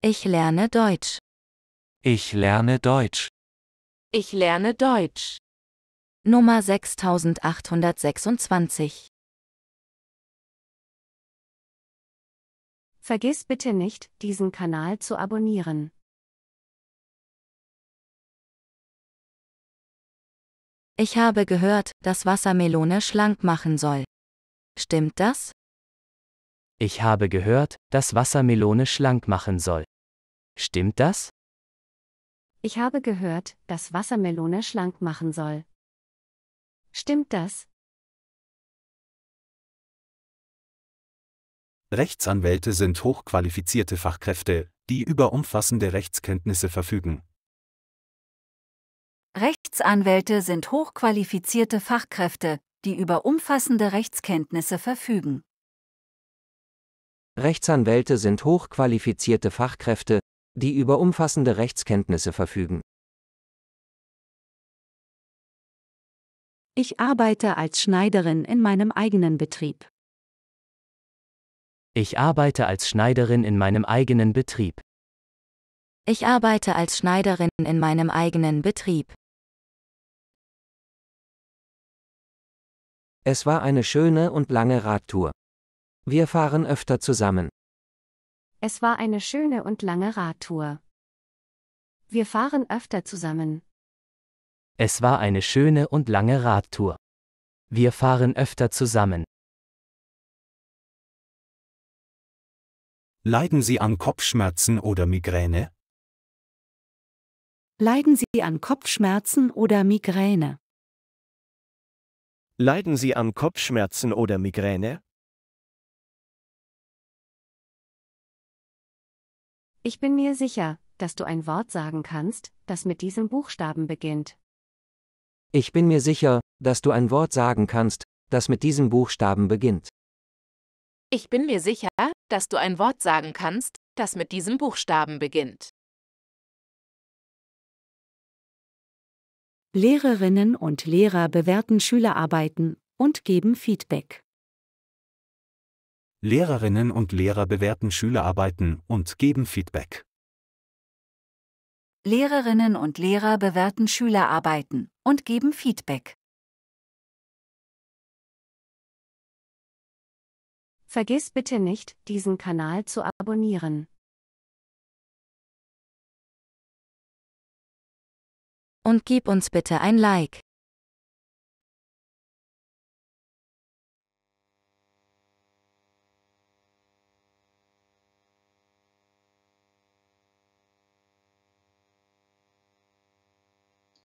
Ich lerne Deutsch. Ich lerne Deutsch. Ich lerne Deutsch. Nummer 6826. Vergiss bitte nicht, diesen Kanal zu abonnieren. Ich habe gehört, dass Wassermelone schlank machen soll. Stimmt das? Ich habe gehört, dass Wassermelone schlank machen soll. Stimmt das? Ich habe gehört, dass Wassermelone schlank machen soll. Stimmt das? Rechtsanwälte sind hochqualifizierte Fachkräfte, die über umfassende Rechtskenntnisse verfügen. Rechtsanwälte sind hochqualifizierte Fachkräfte, die über umfassende Rechtskenntnisse verfügen. Rechtsanwälte sind hochqualifizierte Fachkräfte, die über umfassende Rechtskenntnisse verfügen. Ich arbeite als Schneiderin in meinem eigenen Betrieb. Ich arbeite als Schneiderin in meinem eigenen Betrieb. Ich arbeite als Schneiderin in meinem eigenen Betrieb. Es war eine schöne und lange Radtour. Wir fahren öfter zusammen. Es war eine schöne und lange Radtour. Wir fahren öfter zusammen. Es war eine schöne und lange Radtour. Wir fahren öfter zusammen. Leiden Sie an Kopfschmerzen oder Migräne? Leiden Sie an Kopfschmerzen oder Migräne? Leiden Sie an Kopfschmerzen oder Migräne? Ich bin mir sicher, dass du ein Wort sagen kannst, das mit diesem Buchstaben beginnt. Ich bin mir sicher, dass du ein Wort sagen kannst, das mit diesem Buchstaben beginnt. Ich bin mir sicher, dass du ein Wort sagen kannst, das mit diesem Buchstaben beginnt. Lehrerinnen und Lehrer bewerten Schülerarbeiten und geben Feedback. Lehrerinnen und Lehrer bewerten Schülerarbeiten und geben Feedback. Lehrerinnen und Lehrer bewerten Schülerarbeiten und geben Feedback. Vergiss bitte nicht, diesen Kanal zu abonnieren. Und gib uns bitte ein Like.